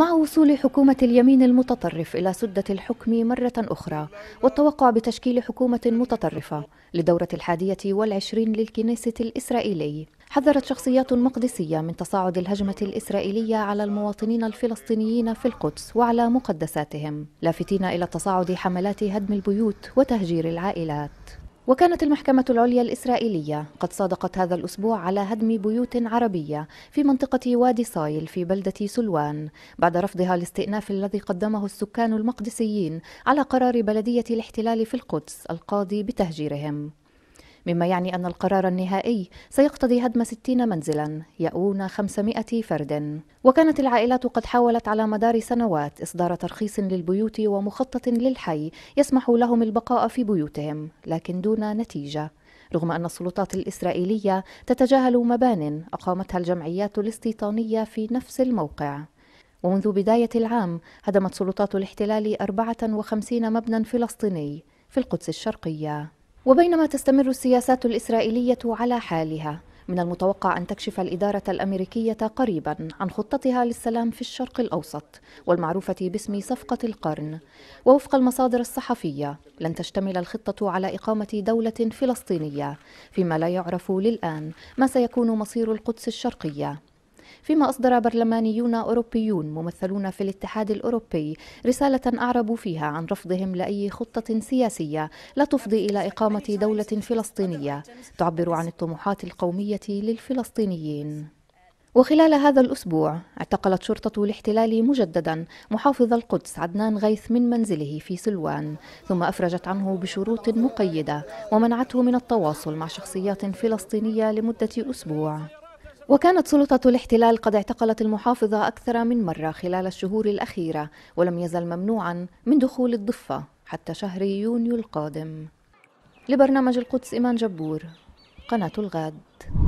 مع وصول حكومة اليمين المتطرف إلى سدة الحكم مرة أخرى والتوقع بتشكيل حكومة متطرفة لدورة الحادية والعشرين للكنيسة الإسرائيلي حذرت شخصيات مقدسية من تصاعد الهجمة الإسرائيلية على المواطنين الفلسطينيين في القدس وعلى مقدساتهم لافتين إلى تصاعد حملات هدم البيوت وتهجير العائلات وكانت المحكمة العليا الإسرائيلية قد صادقت هذا الأسبوع على هدم بيوت عربية في منطقة وادي صايل في بلدة سلوان بعد رفضها الاستئناف الذي قدمه السكان المقدسيين على قرار بلدية الاحتلال في القدس القاضي بتهجيرهم مما يعني أن القرار النهائي سيقتضي هدم 60 منزلا يؤون 500 فرد وكانت العائلات قد حاولت على مدار سنوات إصدار ترخيص للبيوت ومخطط للحي يسمح لهم البقاء في بيوتهم لكن دون نتيجة رغم أن السلطات الإسرائيلية تتجاهل مبان أقامتها الجمعيات الاستيطانية في نفس الموقع ومنذ بداية العام هدمت سلطات الاحتلال 54 مبنى فلسطيني في القدس الشرقية وبينما تستمر السياسات الإسرائيلية على حالها من المتوقع أن تكشف الإدارة الأمريكية قريبا عن خطتها للسلام في الشرق الأوسط والمعروفة باسم صفقة القرن ووفق المصادر الصحفية لن تشتمل الخطة على إقامة دولة فلسطينية فيما لا يعرف للآن ما سيكون مصير القدس الشرقية فيما أصدر برلمانيون أوروبيون ممثلون في الاتحاد الأوروبي رسالة أعربوا فيها عن رفضهم لأي خطة سياسية لا تفضي إلى إقامة دولة فلسطينية تعبر عن الطموحات القومية للفلسطينيين وخلال هذا الأسبوع اعتقلت شرطة الاحتلال مجددا محافظ القدس عدنان غيث من منزله في سلوان ثم أفرجت عنه بشروط مقيدة ومنعته من التواصل مع شخصيات فلسطينية لمدة أسبوع وكانت سلطة الاحتلال قد اعتقلت المحافظة أكثر من مرة خلال الشهور الأخيرة ولم يزل ممنوعا من دخول الضفة حتى شهر يونيو القادم لبرنامج القدس إيمان جبور قناة الغد